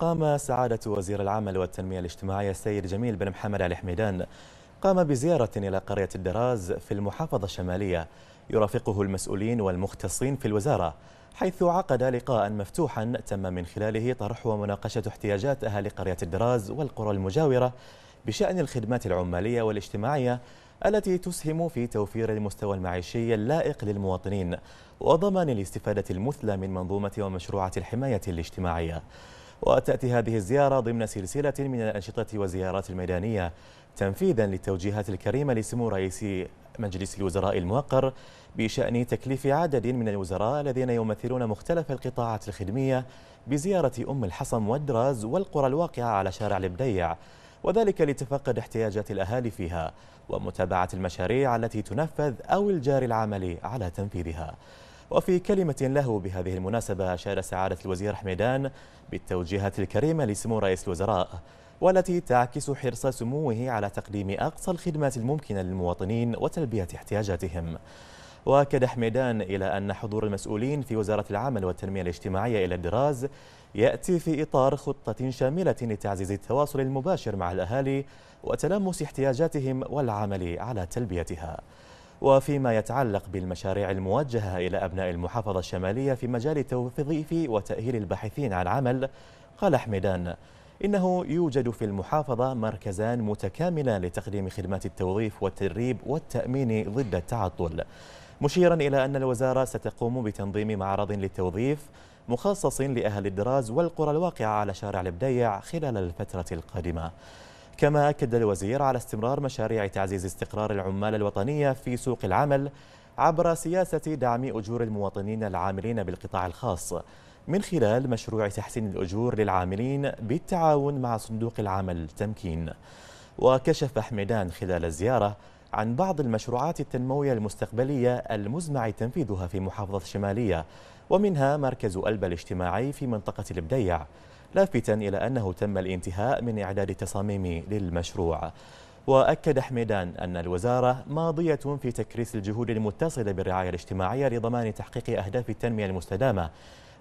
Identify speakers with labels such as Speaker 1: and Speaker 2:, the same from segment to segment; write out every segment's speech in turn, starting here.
Speaker 1: قام سعادة وزير العمل والتنمية الاجتماعية السيد جميل بن محمد علي حميدان قام بزيارة إلى قرية الدراز في المحافظة الشمالية يرافقه المسؤولين والمختصين في الوزارة حيث عقد لقاء مفتوحا تم من خلاله طرح ومناقشة احتياجات أهل قرية الدراز والقرى المجاورة بشأن الخدمات العمالية والاجتماعية التي تسهم في توفير المستوى المعيشي اللائق للمواطنين وضمان الاستفادة المثلى من منظومة ومشروعات الحماية الاجتماعية وتأتي هذه الزيارة ضمن سلسلة من الأنشطة والزيارات الميدانية تنفيذا للتوجيهات الكريمة لسمو رئيس مجلس الوزراء الموقر بشأن تكليف عدد من الوزراء الذين يمثلون مختلف القطاعات الخدمية بزيارة أم الحصم والدراز والقرى الواقعة على شارع البديع وذلك لتفقد احتياجات الأهالي فيها ومتابعة المشاريع التي تنفذ أو الجار العملي على تنفيذها وفي كلمة له بهذه المناسبة أشار سعادة الوزير حميدان بالتوجيهات الكريمة لسمو رئيس الوزراء والتي تعكس حرص سموه على تقديم أقصى الخدمات الممكنة للمواطنين وتلبية احتياجاتهم وأكد حميدان إلى أن حضور المسؤولين في وزارة العمل والتنمية الاجتماعية إلى الدراز يأتي في إطار خطة شاملة لتعزيز التواصل المباشر مع الأهالي وتلامس احتياجاتهم والعمل على تلبيتها وفيما يتعلق بالمشاريع الموجهة إلى أبناء المحافظة الشمالية في مجال توظيف وتأهيل الباحثين عن عمل قال حميدان إنه يوجد في المحافظة مركزان متكاملان لتقديم خدمات التوظيف والتدريب والتأمين ضد التعطل مشيرا إلى أن الوزارة ستقوم بتنظيم معرض للتوظيف مخصص لأهل الدراز والقرى الواقعة على شارع البديع خلال الفترة القادمة كما أكد الوزير على استمرار مشاريع تعزيز استقرار العمال الوطنية في سوق العمل عبر سياسة دعم أجور المواطنين العاملين بالقطاع الخاص من خلال مشروع تحسين الأجور للعاملين بالتعاون مع صندوق العمل تمكين وكشف حميدان خلال الزيارة عن بعض المشروعات التنموية المستقبلية المزمع تنفيذها في محافظة الشمالية ومنها مركز ألبا الاجتماعي في منطقة البديع لافتا إلى أنه تم الانتهاء من إعداد التصاميم للمشروع وأكد حميدان أن الوزارة ماضية في تكريس الجهود المتصلة بالرعاية الاجتماعية لضمان تحقيق أهداف التنمية المستدامة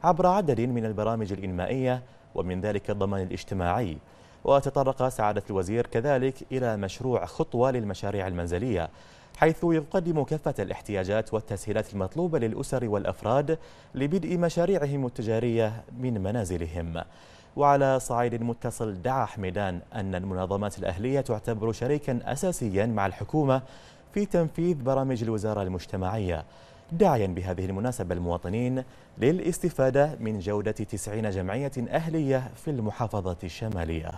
Speaker 1: عبر عدد من البرامج الإنمائية ومن ذلك الضمان الاجتماعي وتطرق سعادة الوزير كذلك إلى مشروع خطوة للمشاريع المنزلية حيث يقدم كافة الاحتياجات والتسهيلات المطلوبة للأسر والأفراد لبدء مشاريعهم التجارية من منازلهم وعلى صعيد متصل دعا حميدان أن المنظمات الأهلية تعتبر شريكا أساسيا مع الحكومة في تنفيذ برامج الوزارة المجتمعية داعيا بهذه المناسبة المواطنين للاستفادة من جودة 90 جمعية أهلية في المحافظة الشمالية